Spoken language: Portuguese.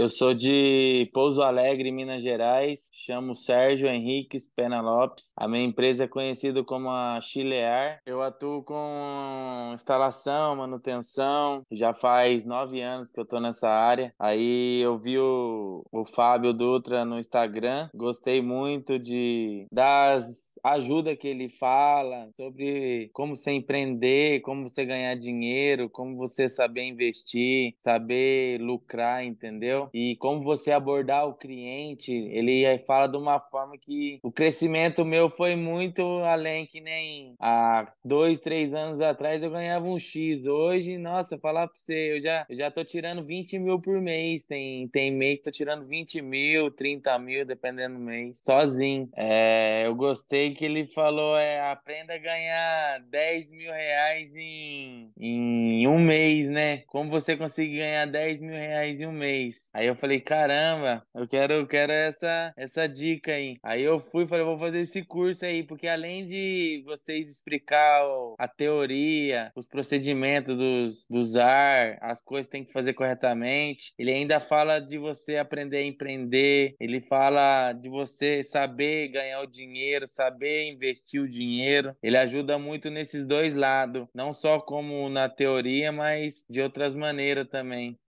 Eu sou de Pouso Alegre, Minas Gerais. Chamo Sérgio Henriques Pena Lopes. A minha empresa é conhecida como a Chilear. Eu atuo com instalação, manutenção. Já faz nove anos que eu tô nessa área. Aí eu vi o, o Fábio Dutra no Instagram. Gostei muito de das ajuda que ele fala sobre como você empreender, como você ganhar dinheiro, como você saber investir, saber lucrar, entendeu? e como você abordar o cliente. Ele fala de uma forma que o crescimento meu foi muito além que nem há dois, três anos atrás eu ganhava um X. Hoje, nossa, falar pra você, eu já, eu já tô tirando 20 mil por mês. Tem, tem mês que tô tirando 20 mil, 30 mil, dependendo do mês, sozinho. É, eu gostei que ele falou: é, aprenda a ganhar 10 mil reais em, em um mês, né? Como você conseguir ganhar 10 mil reais em um mês? Aí eu falei, caramba, eu quero, eu quero essa, essa dica aí. Aí eu fui e falei, vou fazer esse curso aí, porque além de vocês explicar a teoria, os procedimentos dos, dos ar, as coisas que tem que fazer corretamente, ele ainda fala de você aprender a empreender, ele fala de você saber ganhar o dinheiro, saber investir o dinheiro. Ele ajuda muito nesses dois lados, não só como na teoria, mas de outras maneiras também.